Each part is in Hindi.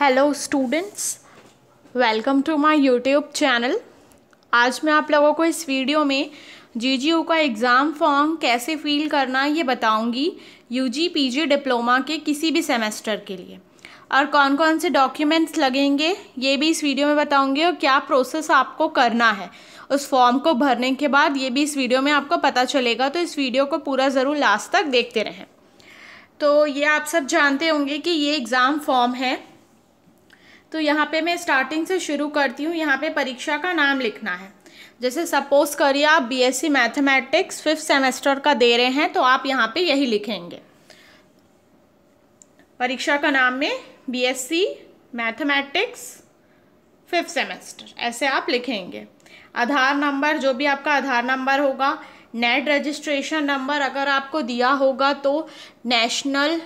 hello students welcome to my YouTube channel आज मैं आप लोगों को इस वीडियो में जीजीयू का एग्ज़ाम फॉर्म कैसे फ़िल करना ये बताऊंगी यूजी पीजी डिप्लोमा के किसी भी सेमेस्टर के लिए और कौन कौन से डॉक्यूमेंट्स लगेंगे ये भी इस वीडियो में बताऊंगी और क्या प्रोसेस आपको करना है उस फॉर्म को भरने के बाद ये भी इस वीडियो में आपको पता चलेगा तो इस वीडियो को पूरा ज़रूर लास्ट तक देखते रहें तो ये आप सब जानते होंगे कि ये एग्ज़ाम फॉर्म है तो यहाँ पे मैं स्टार्टिंग से शुरू करती हूँ यहाँ पे परीक्षा का नाम लिखना है जैसे सपोज करिए आप बीएससी मैथमेटिक्स फिफ्थ सेमेस्टर का दे रहे हैं तो आप यहाँ पे यही लिखेंगे परीक्षा का नाम में बीएससी मैथमेटिक्स फिफ्थ सेमेस्टर ऐसे आप लिखेंगे आधार नंबर जो भी आपका आधार नंबर होगा नेट रजिस्ट्रेशन नंबर अगर आपको दिया होगा तो नेशनल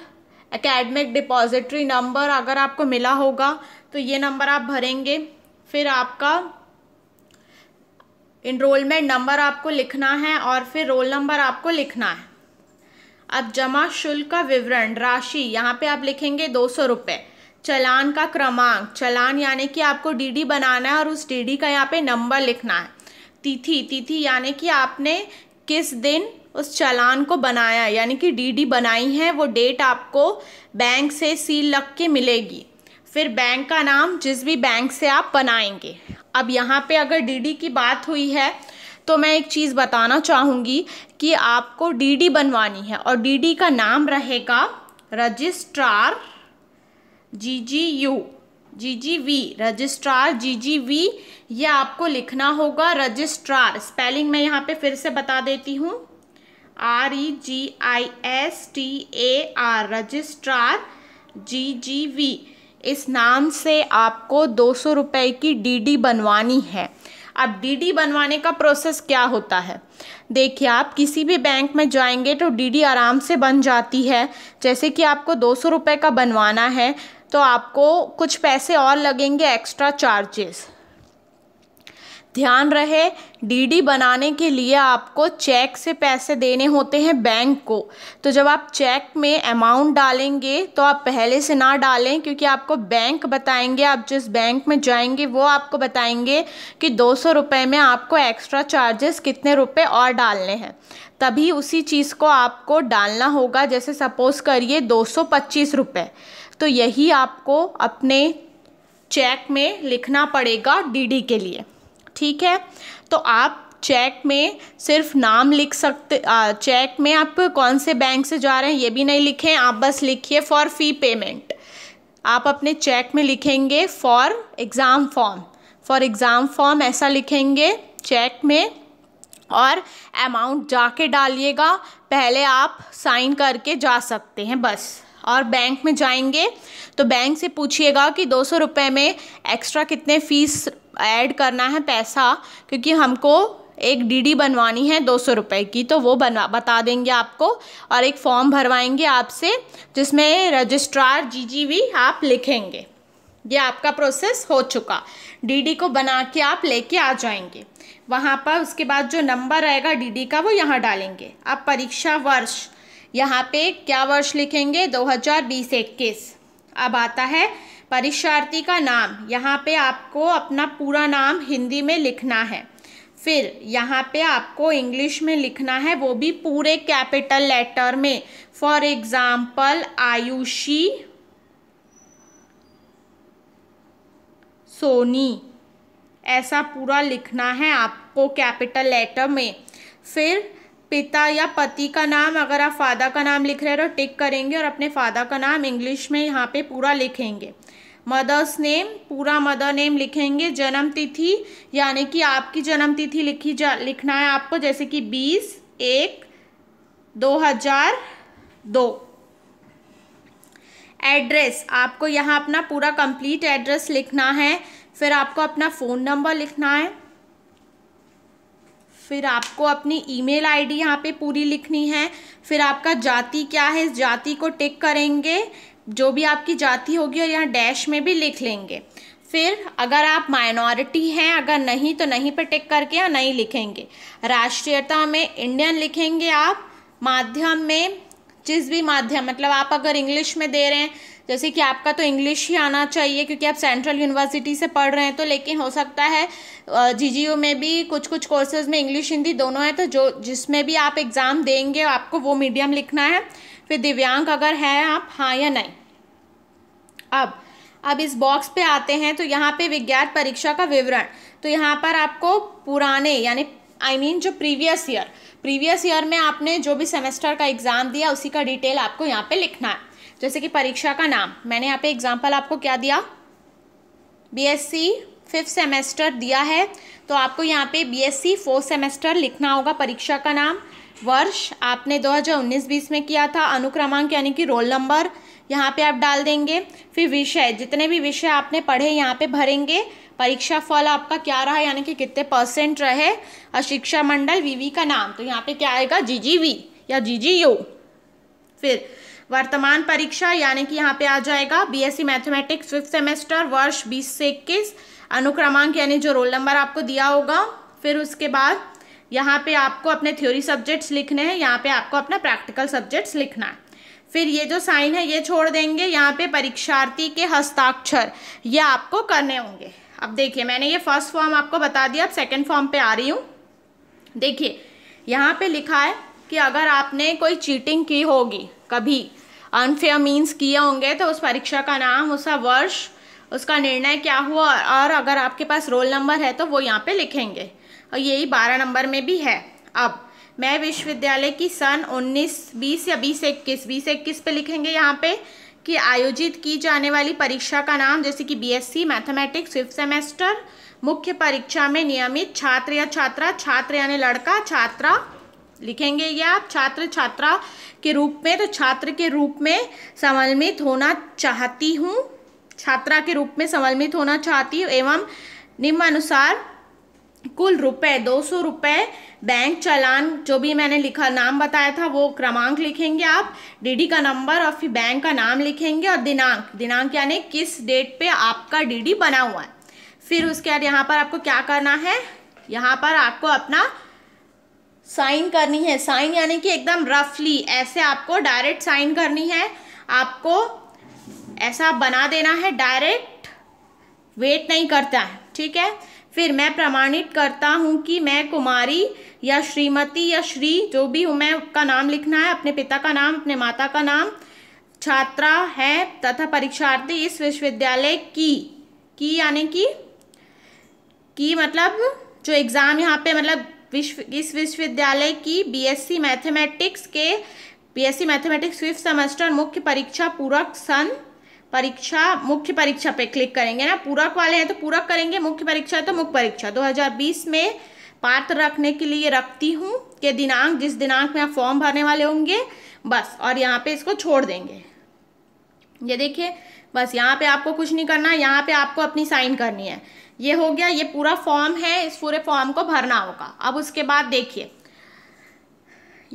अकेडमिक डिपॉजिटरी नंबर अगर आपको मिला होगा तो ये नंबर आप भरेंगे फिर आपका इनरोलमेंट नंबर आपको लिखना है और फिर रोल नंबर आपको लिखना है अब जमा शुल्क का विवरण राशि यहाँ पे आप लिखेंगे दो सौ रुपये चलान का क्रमांक चलान यानी कि आपको डीडी बनाना है और उस डीडी का यहाँ पे नंबर लिखना है तिथि तिथि यानी कि आपने किस दिन उस चालान को बनाया यानी कि डीडी बनाई है वो डेट आपको बैंक से सील लग के मिलेगी फिर बैंक का नाम जिस भी बैंक से आप बनाएंगे अब यहाँ पे अगर डीडी की बात हुई है तो मैं एक चीज़ बताना चाहूँगी कि आपको डीडी बनवानी है और डीडी का नाम रहेगा registrar G G U G G V registrar G G V यह आपको लिखना होगा रजिस्ट्रार स्पेलिंग मैं यहाँ पे फिर से बता देती हूँ R E G I S T A R registrar G G V इस नाम से आपको दो सौ रुपये की डीडी बनवानी है अब डीडी बनवाने का प्रोसेस क्या होता है देखिए आप किसी भी बैंक में जाएंगे तो डीडी आराम से बन जाती है जैसे कि आपको दो सौ रुपये का बनवाना है तो आपको कुछ पैसे और लगेंगे एक्स्ट्रा चार्जेस ध्यान रहे डीडी बनाने के लिए आपको चेक से पैसे देने होते हैं बैंक को तो जब आप चेक में अमाउंट डालेंगे तो आप पहले से ना डालें क्योंकि आपको बैंक बताएंगे आप जिस बैंक में जाएंगे वो आपको बताएंगे कि दो सौ रुपये में आपको एक्स्ट्रा चार्जेस कितने रुपए और डालने हैं तभी उसी चीज़ को आपको डालना होगा जैसे सपोज़ करिए दो सौ पच्चीस रुपये तो यही आपको अपने चेक में लिखना पड़ेगा डीडी के लिए ठीक है तो आप चेक में सिर्फ नाम लिख सकते आ, चेक में आप कौन से बैंक से जा रहे हैं ये भी नहीं लिखें आप बस लिखिए फॉर फ़ी पेमेंट आप अपने चेक में लिखेंगे for exam form for exam form ऐसा लिखेंगे चेक में और अमाउंट जाके डालिएगा पहले आप साइन करके जा सकते हैं बस और बैंक में जाएंगे तो बैंक से पूछिएगा कि दो सौ रुपये में एक्स्ट्रा कितने फ़ीस ऐड करना है पैसा क्योंकि हमको एक डीडी बनवानी है दो सौ रुपये की तो वो बनवा बता देंगे आपको और एक फॉर्म भरवाएंगे आपसे जिसमें रजिस्ट्रार जीजीवी आप लिखेंगे ये आपका प्रोसेस हो चुका डीडी को बना के आप लेके आ जाएंगे वहाँ पर उसके बाद जो नंबर आएगा डीडी का वो यहाँ डालेंगे आप परीक्षा वर्ष यहाँ पे क्या वर्ष लिखेंगे बीस इक्कीस अब आता है परीक्षार्थी का नाम यहाँ पे आपको अपना पूरा नाम हिंदी में लिखना है फिर यहाँ पे आपको इंग्लिश में लिखना है वो भी पूरे कैपिटल लेटर में फॉर एग्ज़ाम्पल आयुषी सोनी ऐसा पूरा लिखना है आपको कैपिटल लेटर में फिर पिता या पति का नाम अगर आप फादर का नाम लिख रहे हो तो टिक करेंगे और अपने फादर का नाम इंग्लिश में यहाँ पे पूरा लिखेंगे मदर्स नेम पूरा मदर नेम लिखेंगे जन्म तिथि यानी कि आपकी जन्म तिथि लिखी जा लिखना है आपको जैसे कि बीस एक दो हजार दो एड्रेस आपको यहाँ अपना पूरा कंप्लीट एड्रेस लिखना है फिर आपको अपना फ़ोन नंबर लिखना है फिर आपको अपनी ईमेल आईडी यहाँ पर पूरी लिखनी है फिर आपका जाति क्या है इस जाति को टिक करेंगे जो भी आपकी जाति होगी और यहाँ डैश में भी लिख लेंगे फिर अगर आप माइनॉरिटी हैं अगर नहीं तो नहीं पर टिक करके या नहीं लिखेंगे राष्ट्रीयता में इंडियन लिखेंगे आप माध्यम में जिस भी माध्यम मतलब आप अगर इंग्लिश में दे रहे हैं जैसे कि आपका तो इंग्लिश ही आना चाहिए क्योंकि आप सेंट्रल यूनिवर्सिटी से पढ़ रहे हैं तो लेकिन हो सकता है जीजीयू में भी कुछ कुछ कोर्सेज में इंग्लिश हिंदी दोनों है तो जो जिसमें भी आप एग्ज़ाम देंगे आपको वो मीडियम लिखना है फिर दिव्यांग अगर है आप हाँ या नहीं अब अब इस बॉक्स पे आते हैं तो यहाँ पे विज्ञान परीक्षा का विवरण तो यहाँ पर आपको पुराने यानी आई I मीन mean, जो प्रीवियस ईयर प्रीवियस ईयर में आपने जो भी सेमेस्टर का एग्ज़ाम दिया उसी का डिटेल आपको यहाँ पे लिखना है जैसे कि परीक्षा का नाम मैंने यहाँ पे एग्जाम्पल आपको क्या दिया बीएससी फिफ्थ सेमेस्टर दिया है तो आपको यहाँ पे बीएससी फोर्थ सेमेस्टर लिखना होगा परीक्षा का नाम वर्ष आपने 2019 बीस में किया था अनुक्रमांक यानी कि रोल नंबर यहाँ पे आप डाल देंगे फिर विषय जितने भी विषय आपने पढ़े यहाँ पे भरेंगे परीक्षा फल आपका क्या रहा यानी कि कितने परसेंट रहे और शिक्षा मंडल वीवी का नाम तो यहाँ पे क्या आएगा जीजीवी या जीजीयू फिर वर्तमान परीक्षा यानी कि यहाँ पे आ जाएगा बीएससी मैथमेटिक्स फिफ्थ सेमेस्टर वर्ष बीस से इक्कीस अनुक्रमांक यानी जो रोल नंबर आपको दिया होगा फिर उसके बाद यहाँ पे आपको अपने थ्योरी सब्जेक्ट्स लिखने हैं यहाँ पे आपको अपना प्रैक्टिकल सब्जेक्ट्स लिखना है फिर ये जो साइन है ये छोड़ देंगे यहाँ पे परीक्षार्थी के हस्ताक्षर ये आपको करने होंगे अब देखिए मैंने ये फर्स्ट फॉर्म आपको बता दिया अब सेकेंड फॉर्म पे आ रही हूँ देखिए यहाँ पे लिखा है कि अगर आपने कोई चीटिंग की होगी कभी अनफेयर मीन्स किए होंगे तो उस परीक्षा का नाम उसका वर्ष उसका निर्णय क्या हुआ और अगर आपके पास रोल नंबर है तो वो यहाँ पर लिखेंगे और यही बारह नंबर में भी है अब मैं विश्वविद्यालय की सन 19 20 या बीस इक्कीस बीस इक्कीस पे लिखेंगे यहाँ पे कि आयोजित की जाने वाली परीक्षा का नाम जैसे कि बीएससी मैथमेटिक्स फिफ्थ सेमेस्टर मुख्य परीक्षा में नियमित छात्र या छात्रा छात्र यानी लड़का छात्रा लिखेंगे ये आप छात्र छात्रा के रूप में तो छात्र के रूप में समन्वित होना चाहती हूँ छात्रा के रूप में समन्वित होना चाहती हूँ एवं निम्नानुसार कुल रुपए दो सौ रुपये बैंक चालान जो भी मैंने लिखा नाम बताया था वो क्रमांक लिखेंगे आप डीडी का नंबर और फिर बैंक का नाम लिखेंगे और दिनांक दिनांक यानी किस डेट पे आपका डीडी बना हुआ है फिर उसके बाद यहाँ पर आपको क्या करना है यहाँ पर आपको अपना साइन करनी है साइन यानी कि एकदम रफली ऐसे आपको डायरेक्ट साइन करनी है आपको ऐसा बना देना है डायरेक्ट वेट नहीं करता है ठीक है फिर मैं प्रमाणित करता हूँ कि मैं कुमारी या श्रीमती या श्री जो भी हूँ मैं का नाम लिखना है अपने पिता का नाम अपने माता का नाम छात्रा है तथा परीक्षार्थी इस विश्वविद्यालय की की यानी कि की मतलब जो एग्ज़ाम यहाँ पे मतलब विश्व इस विश्वविद्यालय की बीएससी मैथमेटिक्स के बीएससी मैथमेटिक्स फिफ्थ सेमेस्टर मुख्य परीक्षा पूरक सन परीक्षा मुख्य परीक्षा पे क्लिक करेंगे ना पूरक वाले हैं तो पूरक करेंगे मुख्य परीक्षा है तो मुख्य परीक्षा 2020 में पात्र रखने के लिए रखती हूँ के दिनांक जिस दिनांक में आप फॉर्म भरने वाले होंगे बस और यहाँ पे इसको छोड़ देंगे ये देखिए बस यहाँ पे आपको कुछ नहीं करना है यहाँ पे आपको अपनी साइन करनी है ये हो गया ये पूरा फॉर्म है इस पूरे फॉर्म को भरना होगा अब उसके बाद देखिए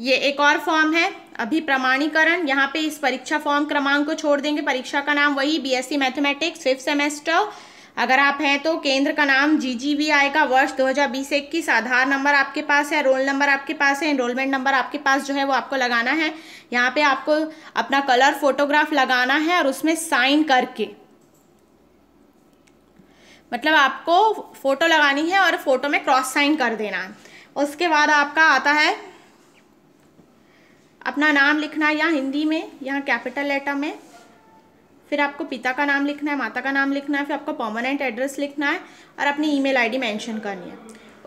ये एक और फॉर्म है अभी प्रमाणीकरण यहाँ पे इस परीक्षा फॉर्म क्रमांक को छोड़ देंगे परीक्षा का नाम वही बीएससी मैथमेटिक्स फिफ्थ सेमेस्टर अगर आप हैं तो केंद्र का नाम जीजीवी आएगा वर्ष बीस इक्कीस आधार नंबर आपके पास है रोल नंबर आपके पास है इनरोलमेंट नंबर आपके पास जो है वो आपको लगाना है यहाँ पे आपको अपना कलर फोटोग्राफ लगाना है और उसमें साइन करके मतलब आपको फोटो लगानी है और फोटो में क्रॉस साइन कर देना है उसके बाद आपका आता है अपना नाम लिखना है यहाँ हिंदी में यहाँ कैपिटल लेटर में फिर आपको पिता का नाम लिखना है माता का नाम लिखना है फिर आपको पर्मानेंट एड्रेस लिखना है और अपनी ईमेल आईडी मेंशन करनी है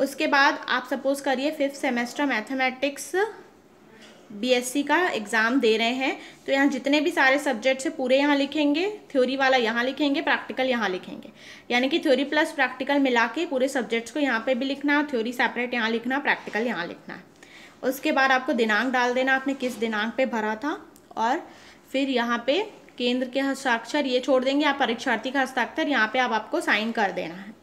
उसके बाद आप सपोज़ करिए फिफ्थ सेमेस्टर मैथमेटिक्स बीएससी का एग्ज़ाम दे रहे हैं तो यहाँ जितने भी सारे सब्जेक्ट्स है पूरे यहाँ लिखेंगे थ्योरी वाला यहाँ लिखेंगे प्रैक्टिकल यहाँ लिखेंगे यानी कि थ्योरी प्लस प्रैक्टिकल मिला के पूरे सब्जेक्ट्स को यहाँ पे भी लिखना है थ्योरी सेपरेट यहाँ लिखना प्रैक्टिकल यहाँ लिखना है उसके बाद आपको दिनांक डाल देना आपने किस दिनांक पे भरा था और फिर यहाँ पे केंद्र के हस्ताक्षर ये छोड़ देंगे आप परीक्षार्थी का हस्ताक्षर यहाँ पे आप आपको साइन कर देना है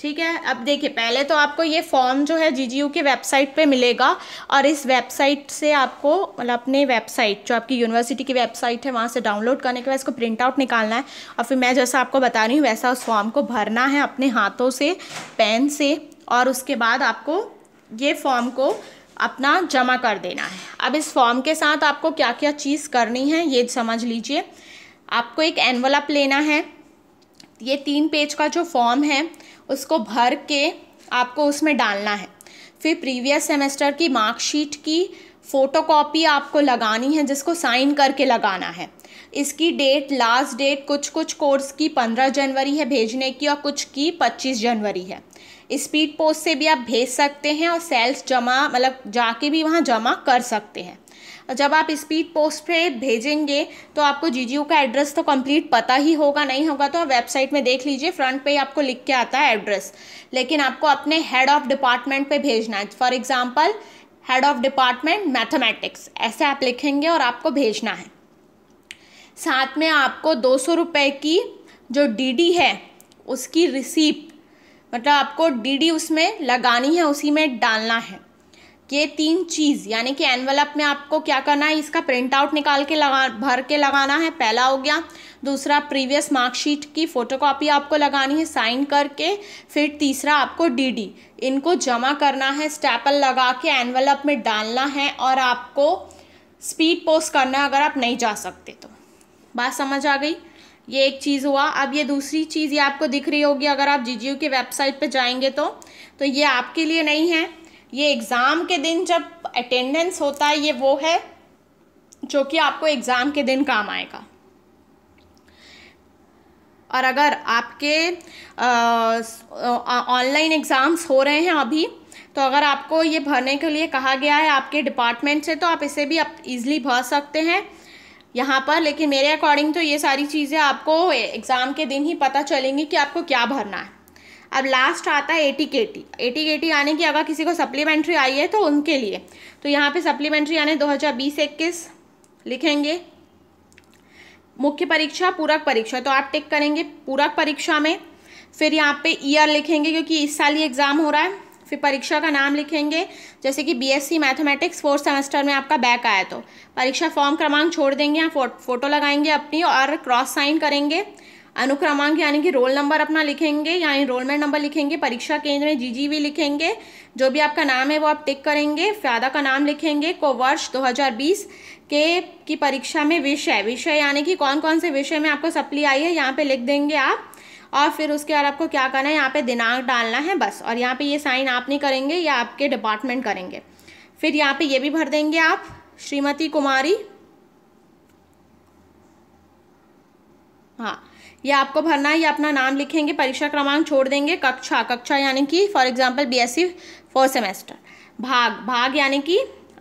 ठीक है अब देखिए पहले तो आपको ये फॉर्म जो है जी के वेबसाइट पे मिलेगा और इस वेबसाइट से आपको मतलब अपने वेबसाइट जो आपकी यूनिवर्सिटी की वेबसाइट है वहाँ से डाउनलोड करने के बाद इसको प्रिंट आउट निकालना है और फिर मैं जैसा आपको बता रही हूँ वैसा उस फॉर्म को भरना है अपने हाथों से पेन से और उसके बाद आपको ये फॉर्म को अपना जमा कर देना है अब इस फॉर्म के साथ आपको क्या क्या चीज़ करनी है ये समझ लीजिए आपको एक एनवलप लेना है ये तीन पेज का जो फॉर्म है उसको भर के आपको उसमें डालना है फिर प्रीवियस सेमेस्टर की मार्कशीट की फ़ोटो कॉपी आपको लगानी है जिसको साइन करके लगाना है इसकी डेट लास्ट डेट कुछ कुछ कोर्स की पंद्रह जनवरी है भेजने की और कुछ की पच्चीस जनवरी है स्पीड पोस्ट से भी आप भेज सकते हैं और सेल्स जमा मतलब जाके भी वहाँ जमा कर सकते हैं जब आप स्पीड पोस्ट पे भेजेंगे तो आपको जी का एड्रेस तो कंप्लीट पता ही होगा नहीं होगा तो आप वेबसाइट में देख लीजिए फ्रंट पे ही आपको लिख के आता है एड्रेस लेकिन आपको अपने हेड ऑफ डिपार्टमेंट पे भेजना है for example head of department mathematics ऐसे आप लिखेंगे और आपको भेजना है साथ में आपको दो सौ रुपये की जो डीडी है उसकी रिसीप्ट मतलब आपको डीडी उसमें लगानी है उसी में डालना है ये तीन चीज़ यानी कि एनवलप में आपको क्या करना है इसका प्रिंट आउट निकाल के लगा भर के लगाना है पहला हो गया दूसरा प्रीवियस मार्कशीट की फ़ोटोकॉपी आपको लगानी है साइन करके फिर तीसरा आपको डीडी इनको जमा करना है स्टैपल लगा के एनवलप में डालना है और आपको स्पीड पोस्ट करना है अगर आप नहीं जा सकते तो बात समझ आ गई ये एक चीज़ हुआ अब ये दूसरी चीज़ ये आपको दिख रही होगी अगर आप जी की वेबसाइट पर जाएंगे तो तो ये आपके लिए नहीं है ये एग्ज़ाम के दिन जब अटेंडेंस होता है ये वो है जो कि आपको एग्ज़ाम के दिन काम आएगा और अगर आपके ऑनलाइन एग्ज़ाम्स हो रहे हैं अभी तो अगर आपको ये भरने के लिए कहा गया है आपके डिपार्टमेंट से तो आप इसे भी आप इज़िली भर सकते हैं यहाँ पर लेकिन मेरे अकॉर्डिंग तो ये सारी चीज़ें आपको एग्ज़ाम के दिन ही पता चलेंगी कि आपको क्या भरना है अब लास्ट आता है एटी के टी एटी के टी यानी कि अगर किसी को सप्लीमेंट्री आई है तो उनके लिए तो यहाँ पे सप्लीमेंट्री यानी दो हज़ार बीस इक्कीस लिखेंगे मुख्य परीक्षा पूरक परीक्षा तो आप टिक करेंगे पूरक परीक्षा में फिर यहाँ पे ईयर लिखेंगे क्योंकि इस साल ही एग्ज़ाम हो रहा है फिर परीक्षा का नाम लिखेंगे जैसे कि बीएससी मैथमेटिक्स फोर्थ सेमेस्टर में आपका बैक आया तो परीक्षा फॉर्म क्रमांक छोड़ देंगे यहाँ फो, फोटो लगाएंगे अपनी और क्रॉस साइन करेंगे अनुक्रमांक यानी कि रोल नंबर अपना लिखेंगे या इनरोलमेंट नंबर लिखेंगे परीक्षा केंद्र में जी लिखेंगे जो भी आपका नाम है वो आप टिक करेंगे फादा का नाम लिखेंगे को वर्ष 2020 के की परीक्षा में विषय विषय यानी कि कौन कौन से विषय में आपको सप्ली आई है यहाँ पे लिख देंगे आप और फिर उसके बाद आपको क्या करना है यहाँ पे दिनांक डालना है बस और यहाँ पे ये साइन आप नहीं करेंगे या आपके डिपार्टमेंट करेंगे फिर यहाँ पे ये भी भर देंगे आप श्रीमती कुमारी हाँ ये आपको भरना है ये अपना नाम लिखेंगे परीक्षा क्रमांक छोड़ देंगे कक्षा कक्षा यानी कि for example BSc fourth semester भाग भाग यानी कि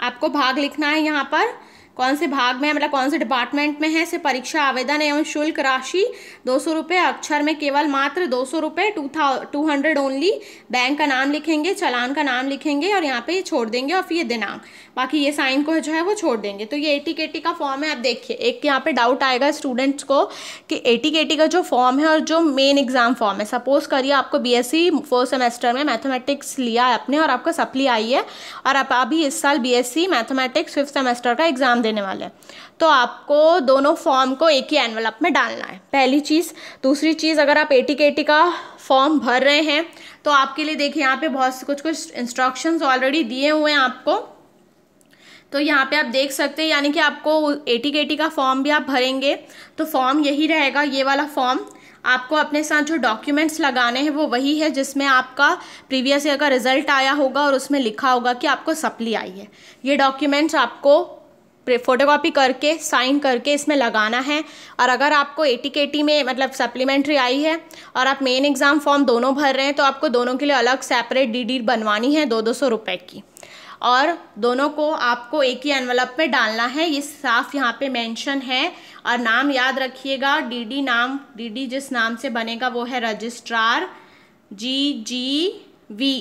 आपको भाग लिखना है यहाँ पर कौन से भाग में मतलब कौन से डिपार्टमेंट में है से परीक्षा आवेदन एवं शुल्क राशि दो सौ रुपये अक्षर में केवल मात्र दो सौ रुपये टू था टू हंड्रेड ओनली बैंक का नाम लिखेंगे चलान का नाम लिखेंगे और यहाँ पे ये छोड़ देंगे और फिर ये दिनांक बाकी ये साइन को जो है वो छोड़ देंगे तो ये ए टी का फॉर्म है आप देखिए एक यहाँ पर डाउट आएगा स्टूडेंट्स को कि ए टी का जो फॉर्म है और जो मेन एग्जाम फॉर्म है सपोज करिए आपको बी एस सी सेमेस्टर में मैथमेटिक्स लिया है आपने और आपको सप्ली आई है और आप अभी इस साल B S C mathematics fifth semester का एग्जाम देने वाले हैं तो आपको दोनों फॉर्म को एक ही एनवलप में डालना है पहली चीज़ दूसरी चीज़ अगर आप एटी के का फॉर्म भर रहे हैं तो आपके लिए देखिए यहाँ पे बहुत कुछ कुछ इंस्ट्रक्शंस ऑलरेडी दिए हुए हैं आपको तो यहाँ पे आप देख सकते हैं यानी कि आपको एटी के का फॉर्म भी आप भरेंगे तो फॉर्म यही रहेगा ये वाला फॉर्म आपको अपने साथ जो डॉक्यूमेंट्स लगाने हैं वो वही है जिसमें आपका प्रीवियस ईयर का रिजल्ट आया होगा और उसमें लिखा होगा कि आपको सप्ली आई है ये डॉक्यूमेंट्स आपको फ़ोटोकॉपी करके साइन करके इसमें लगाना है और अगर आपको ए टी में मतलब सप्लीमेंट्री आई है और आप मेन एग्ज़ाम फॉर्म दोनों भर रहे हैं तो आपको दोनों के लिए अलग सेपरेट डी बनवानी है दो दो सौ रुपये की और दोनों को आपको एक ही एनवलप में डालना है ये साफ यहाँ पे मेंशन है और नाम याद रखिएगा डीडी नाम डीडी जिस नाम से बनेगा वो है रजिस्ट्रार जी जी वी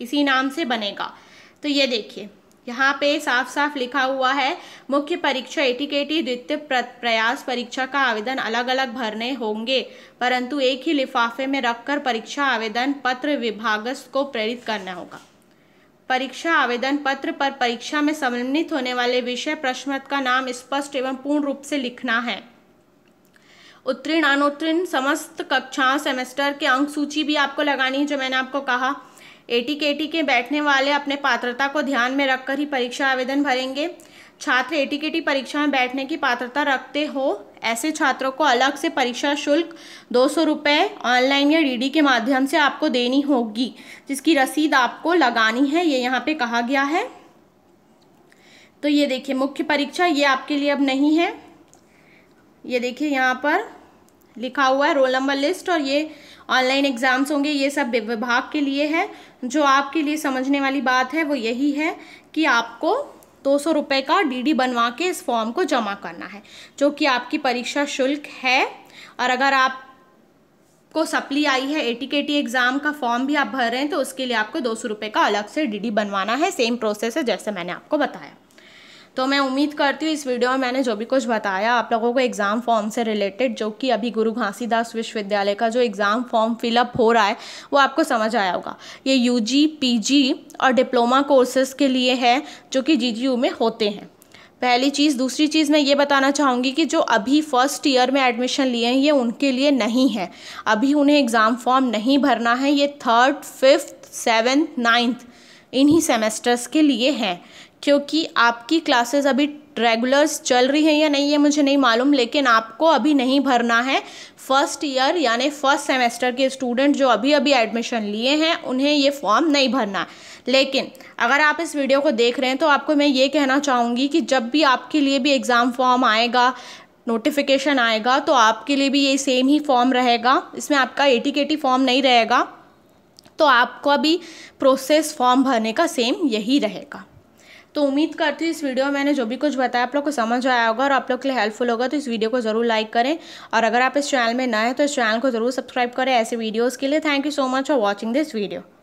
इसी नाम से बनेगा तो ये देखिए यहाँ पे साफ साफ लिखा हुआ है मुख्य परीक्षा एटिकेटी द्वितीय प्रयास परीक्षा का आवेदन अलग अलग भरने होंगे परंतु एक ही लिफाफे में रखकर परीक्षा आवेदन पत्र विभागस्थ को प्रेरित करना होगा परीक्षा आवेदन पत्र पर परीक्षा में सम्मिलित होने वाले विषय प्रश्नपत्र का नाम स्पष्ट एवं पूर्ण रूप से लिखना है उत्तीर्ण अनुत्तीर्ण समस्त कक्षाओं सेमेस्टर के अंक सूची भी आपको लगानी है जो मैंने आपको कहा एटी के टी के बैठने वाले अपने पात्रता को ध्यान में रखकर ही परीक्षा आवेदन भरेंगे छात्र एटी के टी परीक्षा में बैठने की पात्रता रखते हो ऐसे छात्रों को अलग से परीक्षा शुल्क दो सौ रुपये ऑनलाइन या डीडी के माध्यम से आपको देनी होगी जिसकी रसीद आपको लगानी है ये यहाँ पे कहा गया है तो ये देखिए मुख्य परीक्षा ये आपके लिए अब नहीं है ये देखिए यहाँ पर लिखा हुआ है रोल नंबर लिस्ट और ये ऑनलाइन एग्ज़ाम्स होंगे ये सब विभाग के लिए है जो आपके लिए समझने वाली बात है वो यही है कि आपको दो सौ रुपये का डीडी बनवा के इस फॉर्म को जमा करना है जो कि आपकी परीक्षा शुल्क है और अगर आप को सप्ली आई है ए टी एग्ज़ाम का फॉर्म भी आप भर रहे हैं तो उसके लिए आपको दो सौ रुपये का अलग से डीडी बनवाना है सेम प्रोसेस है जैसे मैंने आपको बताया तो मैं उम्मीद करती हूँ इस वीडियो में मैंने जो भी कुछ बताया आप लोगों को एग्ज़ाम फॉर्म से रिलेटेड जो कि अभी गुरु घासीदास विश्वविद्यालय का जो एग्ज़ाम फॉर्म फिलअप हो रहा है वो आपको समझ आया होगा ये यू जी और डिप्लोमा कोर्सेस के लिए है जो कि जी में होते हैं पहली चीज़ दूसरी चीज़ मैं ये बताना चाहूँगी कि जो अभी फ़र्स्ट ईयर में एडमिशन लिए हैं ये उनके लिए नहीं है अभी उन्हें एग्ज़ाम फॉर्म नहीं भरना है ये थर्ड फिफ्थ सेवन्थ नाइन्थ इन्हीं सेमेस्टर्स के लिए हैं क्योंकि आपकी क्लासेस अभी रेगुलर्स चल रही है या नहीं ये मुझे नहीं मालूम लेकिन आपको अभी नहीं भरना है फर्स्ट ईयर यानी फर्स्ट सेमेस्टर के स्टूडेंट जो अभी अभी एडमिशन लिए हैं उन्हें ये फॉर्म नहीं भरना लेकिन अगर आप इस वीडियो को देख रहे हैं तो आपको मैं ये कहना चाहूँगी कि जब भी आपके लिए भी एग्ज़ाम फॉर्म आएगा नोटिफिकेशन आएगा तो आपके लिए भी ये सेम ही फॉर्म रहेगा इसमें आपका एटी टी फॉर्म नहीं रहेगा तो आपका भी प्रोसेस फॉर्म भरने का सेम यही रहेगा तो उम्मीद करती हूँ इस वीडियो में मैंने जो भी कुछ बताया आप लोग को समझ आया होगा और आप लोग के लिए हेल्पफुल होगा तो इस वीडियो को ज़रूर लाइक करें और अगर आप इस चैनल में नए हैं तो इस चैनल को ज़रूर सब्सक्राइब करें ऐसे वीडियोज़ के लिए thank you so much for watching this video